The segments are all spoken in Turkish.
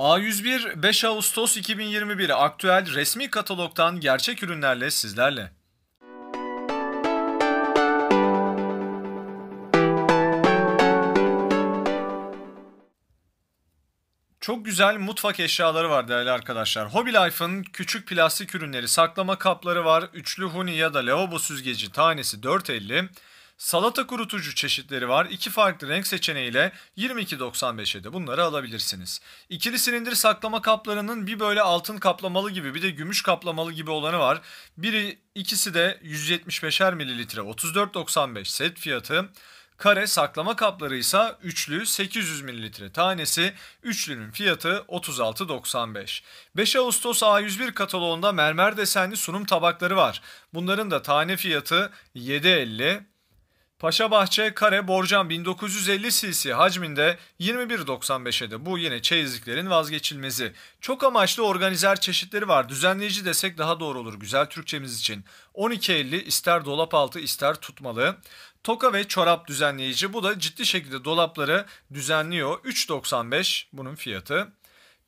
A101 5 Ağustos 2021 aktüel resmi katalogdan gerçek ürünlerle sizlerle. Çok güzel mutfak eşyaları var değerli arkadaşlar. Hobby Life'ın küçük plastik ürünleri, saklama kapları var. Üçlü huni ya da lavabo süzgeci tanesi 4.50. Salata kurutucu çeşitleri var. İki farklı renk seçeneğiyle 22.95'e de bunları alabilirsiniz. İkili silindir saklama kaplarının bir böyle altın kaplamalı gibi bir de gümüş kaplamalı gibi olanı var. Biri ikisi de 175'er mililitre 34.95 set fiyatı. Kare saklama kapları ise üçlü 800 mililitre tanesi, üçlünün fiyatı 36.95. 5 Ağustos A101 kataloğunda mermer desenli sunum tabakları var. Bunların da tane fiyatı 7.50, Paşabahçe Kare Borcam 1950 cc hacminde 21.95'e de bu yine çeyizliklerin vazgeçilmezi. Çok amaçlı organizer çeşitleri var. Düzenleyici desek daha doğru olur güzel Türkçemiz için. 12.50 ister dolap altı ister tutmalı. Toka ve çorap düzenleyici bu da ciddi şekilde dolapları düzenliyor. 3.95 bunun fiyatı.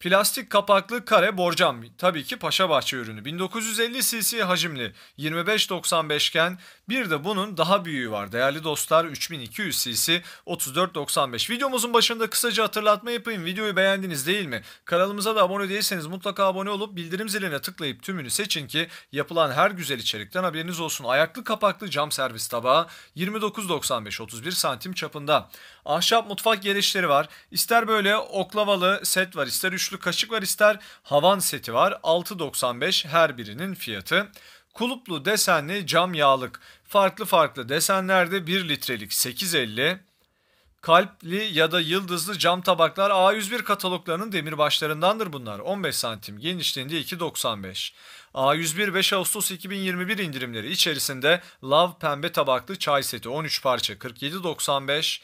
Plastik kapaklı kare borcam tabii ki Paşabahçe ürünü. 1950 cc hacimli 25.95 iken bir de bunun daha büyüğü var. Değerli dostlar 3200 cc 34.95. Videomuzun başında kısaca hatırlatma yapayım. Videoyu beğendiniz değil mi? Kanalımıza da abone değilseniz mutlaka abone olup bildirim ziline tıklayıp tümünü seçin ki yapılan her güzel içerikten haberiniz olsun. Ayaklı kapaklı cam servis tabağı 29.95 31 santim çapında. Ahşap mutfak gelişleri var. İster böyle oklavalı set var ister üçlü üçlü kaşık var ister havan seti var 6.95 her birinin fiyatı. Kuluplu desenli cam yağlık farklı farklı desenlerde 1 litrelik 8.50 Kalpli ya da yıldızlı cam tabaklar A101 kataloglarının başlarındandır bunlar. 15 santim genişliğinde 2.95. A101 5 Ağustos 2021 indirimleri içerisinde Love pembe tabaklı çay seti 13 parça 47.95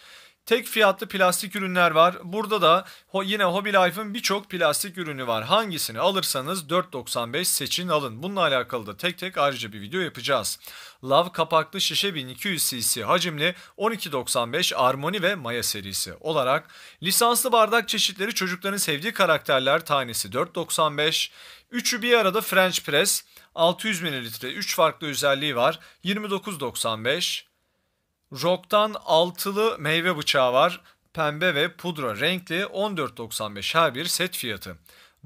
tek fiyatlı plastik ürünler var. Burada da yine Hobby Life'ın birçok plastik ürünü var. Hangisini alırsanız 4.95 seçin alın. Bununla alakalı da tek tek ayrıca bir video yapacağız. Love kapaklı şişe 1200 cc hacimli 12.95 Armoni ve Maya serisi olarak lisanslı bardak çeşitleri çocukların sevdiği karakterler tanesi 4.95 Üçü bir arada French Press 600 ml 3 farklı özelliği var 29.95 Rock'tan altılı meyve bıçağı var. Pembe ve pudra renkli 14.95 her bir set fiyatı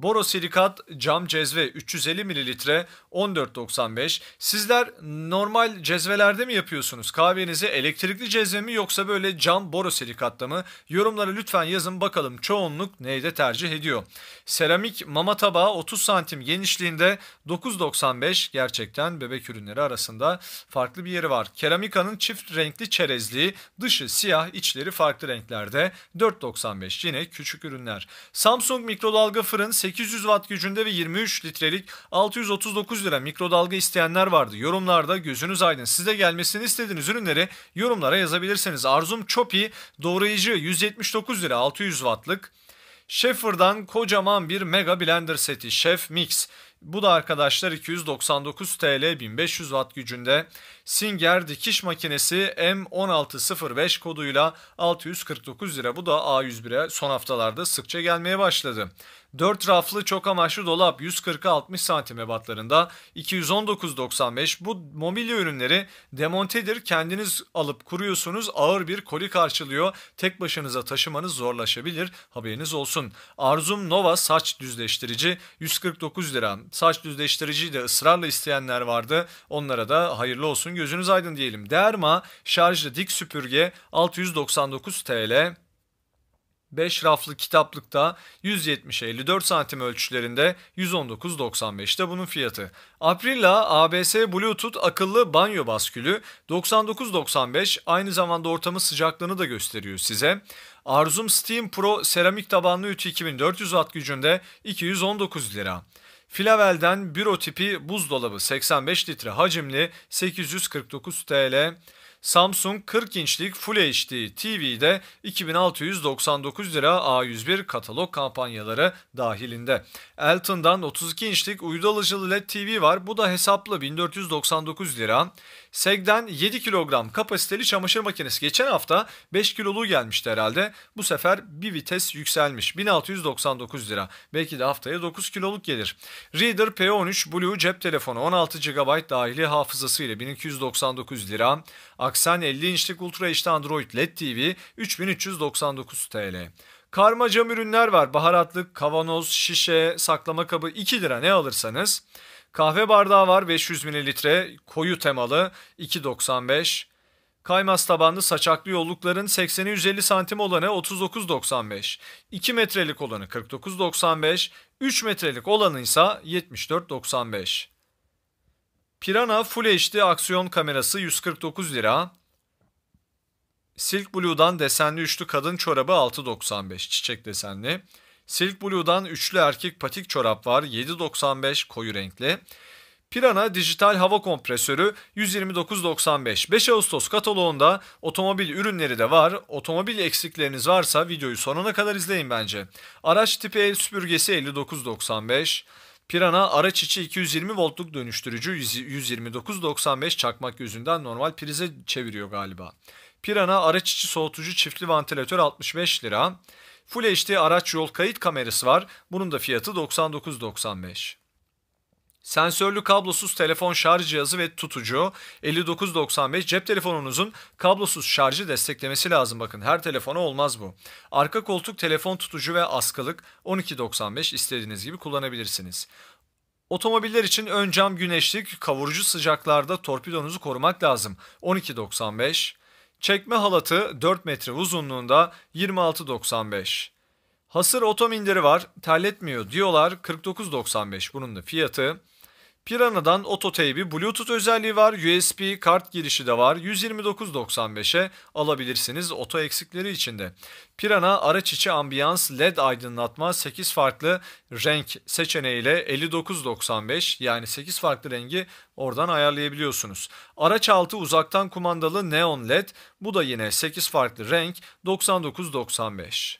borosilikat cam cezve 350 mililitre 14.95. Sizler normal cezvelerde mi yapıyorsunuz kahvenizi? Elektrikli cezve mi yoksa böyle cam borosilikatta mı? Yorumlara lütfen yazın bakalım çoğunluk neyde tercih ediyor. Seramik mama tabağı 30 santim genişliğinde 9.95 gerçekten bebek ürünleri arasında farklı bir yeri var. Keramikanın çift renkli çerezliği dışı siyah içleri farklı renklerde 4.95 yine küçük ürünler. Samsung mikrodalga fırın 8 800 watt gücünde ve 23 litrelik 639 lira mikrodalga isteyenler vardı. Yorumlarda gözünüz aydın. Size gelmesini istediğiniz ürünleri yorumlara yazabilirsiniz. Arzum Chopi doğrayıcı 179 lira 600 wattlık. Schaefer'dan kocaman bir mega blender seti Chef Mix bu da arkadaşlar 299 TL 1500 watt gücünde Singer dikiş makinesi M1605 koduyla 649 lira. Bu da A101'e son haftalarda sıkça gelmeye başladı. 4 raflı çok amaçlı dolap 140-60 santim ebatlarında 219.95 bu mobilya ürünleri demontedir kendiniz alıp kuruyorsunuz ağır bir koli karşılıyor tek başınıza taşımanız zorlaşabilir haberiniz olsun. Arzum Nova saç düzleştirici 149 lira saç düzleştiriciyi de ısrarla isteyenler vardı. Onlara da hayırlı olsun gözünüz aydın diyelim. Derma şarjlı dik süpürge 699 TL. 5 raflı kitaplıkta 170'e 54 santim ölçülerinde 119.95'te bunun fiyatı. Aprilla ABS Bluetooth akıllı banyo baskülü 99.95 aynı zamanda ortamın sıcaklığını da gösteriyor size. Arzum Steam Pro seramik tabanlı ütü 2400 watt gücünde 219 lira. Filavel'den büro tipi buzdolabı 85 litre hacimli 849 TL. Samsung 40 inçlik Full HD TV'de 2699 lira A101 katalog kampanyaları dahilinde. Elton'dan 32 inçlik uydu alıcılı LED TV var. Bu da hesaplı 1499 lira. Seg'den 7 kilogram kapasiteli çamaşır makinesi. Geçen hafta 5 kiloluğu gelmişti herhalde. Bu sefer bir vites yükselmiş. 1699 lira. Belki de haftaya 9 kiloluk gelir. Reader P13 Blue cep telefonu 16 GB dahili hafızası ile 1299 lira. 80 50 inçlik Ultra HD Android LED TV 3399 TL. Karma cam ürünler var. Baharatlık, kavanoz, şişe, saklama kabı 2 lira ne alırsanız. Kahve bardağı var 500 mililitre koyu temalı 2.95. Kaymaz tabanlı saçaklı yollukların 80'i 150 santim olanı 39.95, 2 metrelik olanı 49.95, 3 metrelik olanı ise 74.95. Piranha Full HD aksiyon kamerası 149 lira. Silk Blue'dan desenli üçlü kadın çorabı 6.95 çiçek desenli. Silk Blue'dan üçlü erkek patik çorap var 7.95 koyu renkli. Pirana dijital hava kompresörü 129.95. 5 Ağustos kataloğunda otomobil ürünleri de var. Otomobil eksikleriniz varsa videoyu sonuna kadar izleyin bence. Araç tipi el süpürgesi 59.95. Pirana araç içi 220 voltluk dönüştürücü 129.95 çakmak yüzünden normal prize çeviriyor galiba. Pirana araç içi soğutucu çiftli vantilatör 65 lira. Full HD araç yol kayıt kamerası var. Bunun da fiyatı 99.95. Sensörlü kablosuz telefon şarj cihazı ve tutucu 5995 cep telefonunuzun kablosuz şarjı desteklemesi lazım bakın her telefona olmaz bu. Arka koltuk telefon tutucu ve askılık 1295 istediğiniz gibi kullanabilirsiniz. Otomobiller için ön cam güneşlik kavurucu sıcaklarda torpidonuzu korumak lazım 1295. Çekme halatı 4 metre uzunluğunda 26.95. Hasır otom var terletmiyor diyorlar 49.95 bunun da fiyatı. Pirana'dan ototeybi Bluetooth özelliği var. USB kart girişi de var. 129.95'e alabilirsiniz oto eksikleri içinde. Pirana araç içi ambiyans LED aydınlatma 8 farklı renk seçeneğiyle 59.95 yani 8 farklı rengi oradan ayarlayabiliyorsunuz. Araç altı uzaktan kumandalı neon LED bu da yine 8 farklı renk 99.95.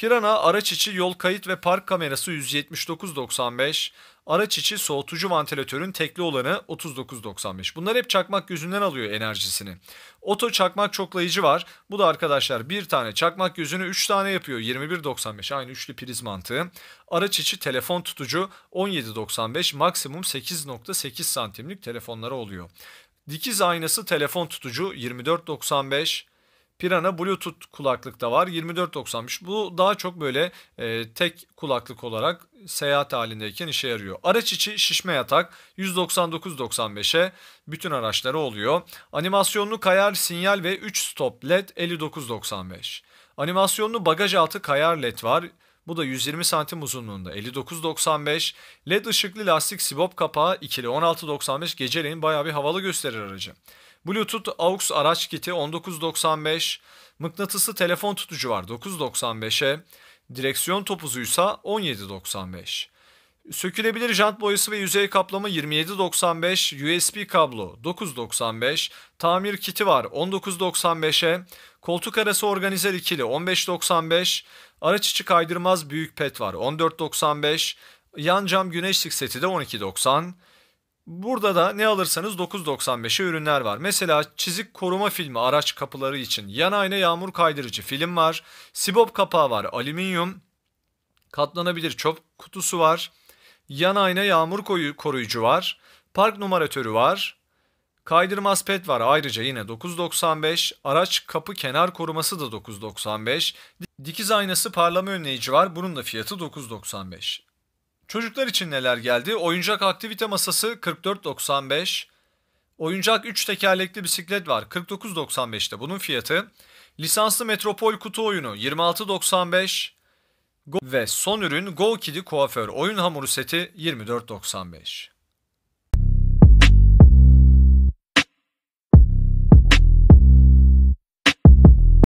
Pirana araç içi yol kayıt ve park kamerası 179.95, araç içi soğutucu vantilatörün tekli olanı 39.95. Bunlar hep çakmak gözünden alıyor enerjisini. Oto çakmak çoklayıcı var. Bu da arkadaşlar bir tane çakmak gözünü 3 tane yapıyor 21.95 aynı üçlü priz mantığı. Araç içi telefon tutucu 17.95 maksimum 8.8 santimlik telefonlara oluyor. Dikiz aynası telefon tutucu 24.95 Pirana Bluetooth kulaklık da var 24.90 Bu daha çok böyle e, tek kulaklık olarak seyahat halindeyken işe yarıyor. Araç içi şişme yatak 199.95'e bütün araçları oluyor. Animasyonlu kayar sinyal ve 3 stop led 59.95. Animasyonlu bagaj altı kayar led var. Bu da 120 santim uzunluğunda 59.95. LED ışıklı lastik sibop kapağı ikili 16.95 geceleyin bayağı bir havalı gösterir aracı. Bluetooth AUX araç kiti 19.95, mıknatısı telefon tutucu var 9.95'e, direksiyon topuzuysa 17.95. Sökülebilir jant boyası ve yüzey kaplama 27.95, USB kablo 9.95, tamir kiti var 19.95'e, koltuk arası organizer ikili 15.95, araç içi kaydırmaz büyük pet var 14.95, yan cam güneşlik seti de 12.90, Burada da ne alırsanız 9.95'e ürünler var. Mesela çizik koruma filmi araç kapıları için yan ayna yağmur kaydırıcı film var. Sibop kapağı var alüminyum. Katlanabilir çöp kutusu var. Yan ayna yağmur koyu, koruyucu var. Park numaratörü var. Kaydırmaz pet var ayrıca yine 9.95. Araç kapı kenar koruması da 9.95. Dikiz aynası parlama önleyici var. Bunun da fiyatı 9.95. Çocuklar için neler geldi? Oyuncak aktivite masası 44.95. Oyuncak 3 tekerlekli bisiklet var 49.95'te bunun fiyatı. Lisanslı Metropol kutu oyunu 26.95 ve son ürün Go Kidi kuaför oyun hamuru seti 24.95.